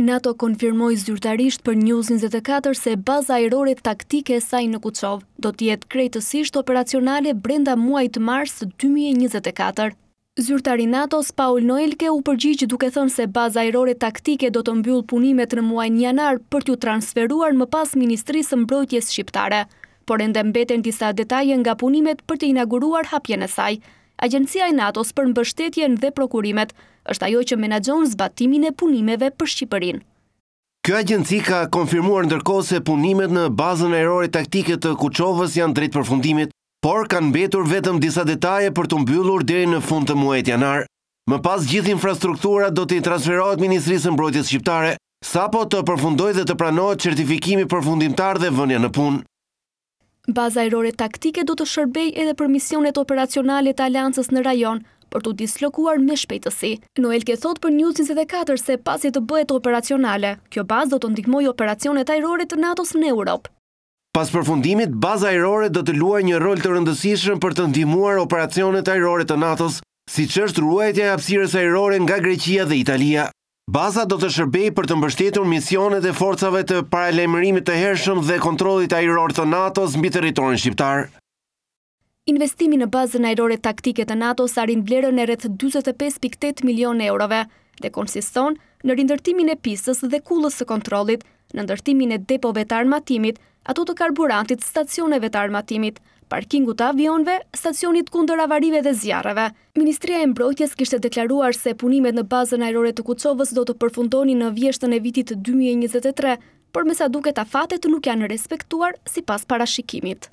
NATO konfirmoj zyrtarisht për News 24 se baza erore taktike saj në Kuqov do tjetë krejtësisht operacionale brenda muajt mars 2024. Zyrtari NATO Paul Noelke u përgjigjë duke thënë se baza erore taktike do të mbyllë punimet në muaj janar për t'ju transferuar më pas Ministrisë Mbrojtjes Shqiptare, por ende mbeten disa detaje nga punimet për t'i inauguruar hapjene sajë. Agencia e NATO-s për mbështetjen dhe prokurimet është ajo që menagjon zbatimin e punimeve për Shqipërin. Kjo agenci ka konfirmuar ndërko se punimet në bazën erore taktike të Kuqovës janë drejt për fundimit, por kanë betur vetëm disa detaje për të mbyllur dhe në fund të muajt janar. Më pas gjithë infrastruktura do të i transferohet Ministrisë mbrojtjes Shqiptare, sa po të përfundoj dhe të pranohet certifikimi përfundimtar dhe vënja në punë. Baza erore taktike do të shërbej edhe për misionet të aliancës në rajon, për të dislokuar me shpejtësi. Noel ke thot për News 24 se pasi të bëhet operacionale. Kjo bazë do të ndikmoj operacionet aerore të NATO-s në Europë. Pas përfundimit, baza aerore do të luaj një rol të rëndësishëm për të ndimuar operacionet aerore të NATO-s, si qështë është ruajtja e apsires aerore nga Greqia dhe Italia. Baza do të shërbej për të mbështetur misionet e forcave të paralajmërimit të hershëm dhe kontrollit ajror të NATO-s mbi territorin shqiptar. Investimi në bazën ajrore taktike të NATO-s arrin vlerën e rreth 45.8 milionë eurove dhe konsiston në rindërtimin e pistës dhe kullës së kontrollit, në ndërtimin e depove të armatimit, ato të karburantit, stacioneve të armatimit, parkingu të avionve, stacionit kundër avarive dhe zjarave. Ministria e mbrojtjes kishtë deklaruar se punimet në bazën aerore të Kucovës do të përfundoni në vjeshtën e vitit 2023, për mesa duke ta fatet nuk janë respektuar si pas parashikimit.